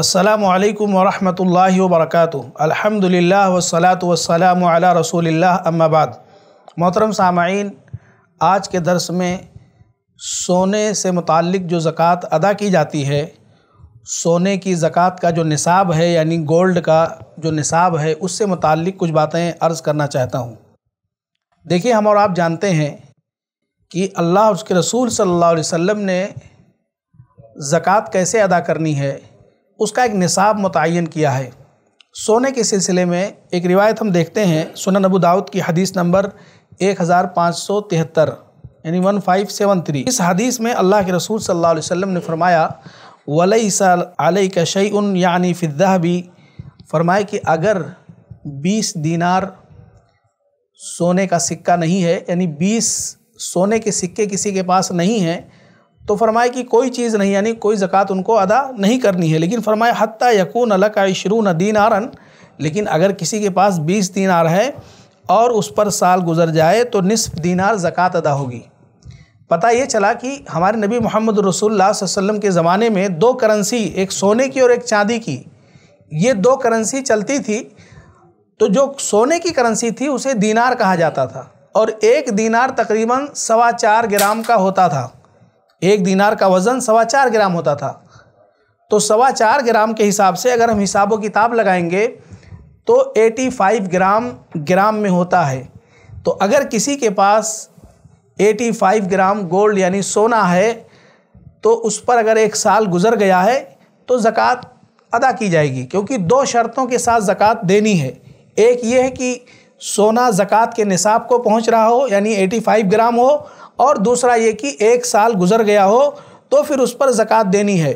अल्लाम वरहमल वर्क अलहमदिल्ला वसलात वसलाम अला रसूल अम्माबाद मोहतरम सामाइन आज के दरस में सोने से मुतक जो ज़क़़त अदा की जाती है सोने की ज़क़़त का जो निसाब है यानी गोल्ड का जो निसाब है उससे मुतक कुछ बातें अर्ज़ करना चाहता हूँ देखिए हम और आप जानते हैं कि अल्लाह उसके रसूल सल्लल्लाहु अलैहि वसल्लम ने ज़क़़त कैसे अदा करनी है उसका एक निसाब मुतन किया है सोने के सिलसिले में एक रिवायत हम देखते हैं सुनन अबू दाऊद की हदीस नंबर एक हज़ार पाँच सौ तिहत्तर यानी वन फाइव सेवन थ्री इस हदीस में अल्लाह के रसूल सल्लल्लाहु अलैहि वसल्लम ने फरमाया वलई आलई का शई उन यानी फिदा भी फरमाए कि अगर बीस दीनार सोने का सिक्का नहीं है यानी बीस सोने के सिक्के किसी के पास नहीं है तो फरमाए कि कोई चीज़ नहीं यानी कोई ज़क़़त उनको अदा नहीं करनी है लेकिन फरमाए हती यकून अलग न दीन आरन लेकिन अगर किसी के पास बीस दीनार है और उस पर साल गुजर जाए तो निसफ दीनार ज़क़़त अदा होगी पता ये चला कि हमारे नबी मोहम्मद रसोल्लाम के ज़माने में दो करेंसी एक सोने की और एक चांदी की ये दो करेंसी चलती थी तो जो सोने की करेंसी थी उसे दीनार कहा जाता था और एक दीनार तकरीबन सवा चार ग्राम का होता था एक दीनार का वज़न सवा चार ग्राम होता था तो सवा चार ग्राम के हिसाब से अगर हम हिसाबों किताब लगाएंगे तो 85 ग्राम ग्राम में होता है तो अगर किसी के पास 85 ग्राम गोल्ड यानी सोना है तो उस पर अगर एक साल गुजर गया है तो ज़क़़त अदा की जाएगी क्योंकि दो शर्तों के साथ ज़क़़त देनी है एक ये है कि सोना ज़क़़त के निसाब को पहुंच रहा हो यानी 85 ग्राम हो और दूसरा ये कि एक साल गुजर गया हो तो फिर उस पर ज़क़़त देनी है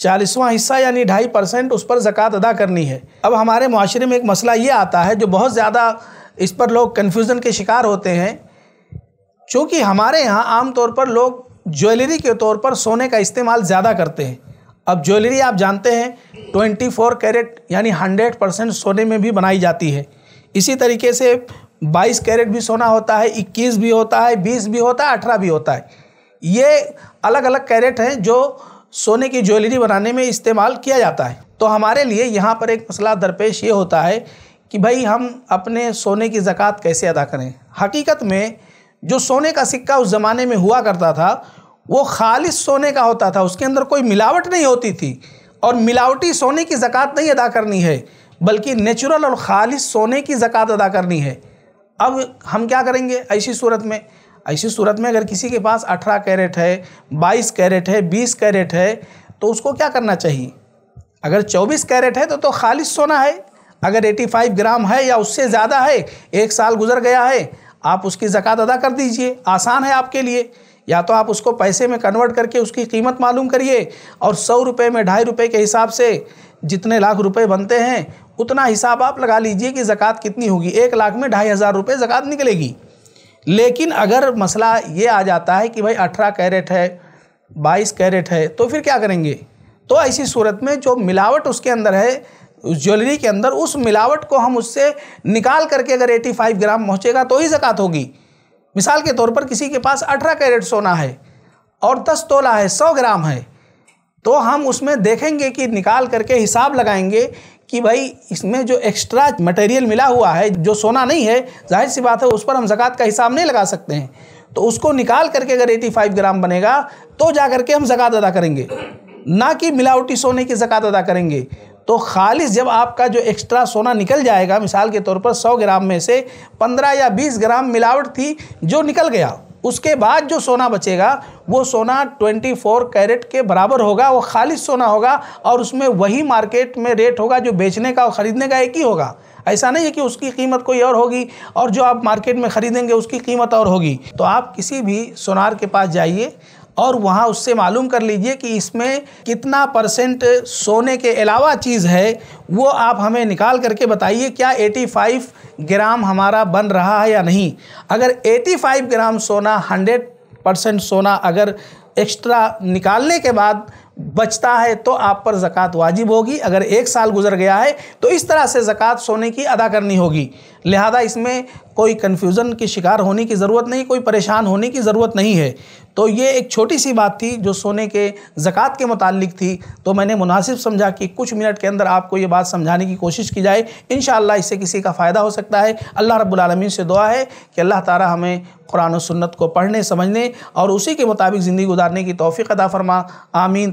चालीसवां हिस्सा यानी ढाई परसेंट उस पर ज़क़़त अदा करनी है अब हमारे माशरे में एक मसला ये आता है जो बहुत ज़्यादा इस पर लोग कन्फ्यूज़न के शिकार होते हैं चूँकि हमारे यहाँ आम तौर पर लोग ज्वेलरी के तौर पर सोने का इस्तेमाल ज़्यादा करते हैं अब ज्वेलरी आप जानते हैं 24 कैरेट यानी 100 परसेंट सोने में भी बनाई जाती है इसी तरीके से 22 कैरेट भी सोना होता है 21 भी होता है 20 भी होता है 18 भी होता है ये अलग अलग कैरेट हैं जो सोने की ज्वेलरी बनाने में इस्तेमाल किया जाता है तो हमारे लिए यहाँ पर एक मसला दरपेश ये होता है कि भाई हम अपने सोने की ज़क़़त कैसे अदा करें हकीकत में जो सोने का सिक्का उस ज़माने में हुआ करता था वो खालिश सोने का होता था उसके अंदर कोई मिलावट नहीं होती थी और मिलावटी सोने की ज़क़़त नहीं अदा करनी है बल्कि नेचुरल और खालिश सोने की ज़क़़त अदा करनी है अब हम क्या करेंगे ऐसी सूरत में ऐसी सूरत में अगर किसी के पास अठारह कैरेट है बाईस कैरेट है बीस कैरेट है तो उसको क्या करना चाहिए अगर चौबीस कैरेट है तो तो खालिश सोना है अगर एटी फाइव ग्राम है या उससे ज़्यादा है एक साल गुजर गया है आप उसकी ज़क़़त अदा कर दीजिए आसान है आपके लिए या तो आप उसको पैसे में कन्वर्ट करके उसकी कीमत मालूम करिए और सौ रुपये में ढाई रुपये के हिसाब से जितने लाख रुपए बनते हैं उतना हिसाब आप लगा लीजिए कि ज़क़़त कितनी होगी एक लाख में ढाई हज़ार रुपये ज़क़़त निकलेगी लेकिन अगर मसला ये आ जाता है कि भाई अठारह कैरेट है बाईस कैरेट है तो फिर क्या करेंगे तो ऐसी सूरत में जो मिलावट उसके अंदर है उस ज्वेलरी के अंदर उस मिलावट को हम उससे निकाल करके अगर 85 ग्राम पहुँचेगा तो ही ज़क़़त होगी मिसाल के तौर पर किसी के पास अठारह कैरेट सोना है और दस तोला है सौ ग्राम है तो हम उसमें देखेंगे कि निकाल करके हिसाब लगाएंगे कि भाई इसमें जो एक्स्ट्रा मटेरियल मिला हुआ है जो सोना नहीं है जाहिर सी बात है उस पर हम जक़ात का हिसाब नहीं लगा सकते हैं तो उसको निकाल करके अगर 85 ग्राम बनेगा तो जा करके हम जक़ात अदा करेंगे ना कि मिलावटी सोने की जक़ात अदा करेंगे तो खालिश जब आपका जो एक्स्ट्रा सोना निकल जाएगा मिसाल के तौर पर 100 ग्राम में से 15 या 20 ग्राम मिलावट थी जो निकल गया उसके बाद जो सोना बचेगा वो सोना 24 कैरेट के बराबर होगा वो खालिश सोना होगा और उसमें वही मार्केट में रेट होगा जो बेचने का और ख़रीदने का एक ही होगा ऐसा नहीं है कि उसकी कीमत कोई और होगी और जो आप मार्केट में ख़रीदेंगे उसकी कीमत और होगी तो आप किसी भी सोनार के पास जाइए और वहाँ उससे मालूम कर लीजिए कि इसमें कितना परसेंट सोने के अलावा चीज़ है वो आप हमें निकाल करके बताइए क्या 85 ग्राम हमारा बन रहा है या नहीं अगर 85 ग्राम सोना 100 परसेंट सोना अगर एक्स्ट्रा निकालने के बाद बचता है तो आप पर ज़क़़त वाजिब होगी अगर एक साल गुजर गया है तो इस तरह से ज़क़़त सोने की अदा करनी होगी लिहाजा इसमें कोई कन्फ्यूज़न की शिकार होने की ज़रूरत नहीं कोई परेशान होने की ज़रूरत नहीं है तो ये एक छोटी सी बात थी जो सोने के ज़क़़त के मुतालिक थी तो मैंने मुनासिब समझा कि कुछ मिनट के अंदर आपको ये बात समझाने की कोशिश की जाए इन इससे किसी का फ़ायदा हो सकता है अल्लाह रब्बुल से दुआ है कि अल्लाह ताला हमें कुरान और सुन्नत को पढ़ने समझने और उसी के मुताबिक ज़िंदगी गुजारने की तोफ़ी अदा फरमा आमीन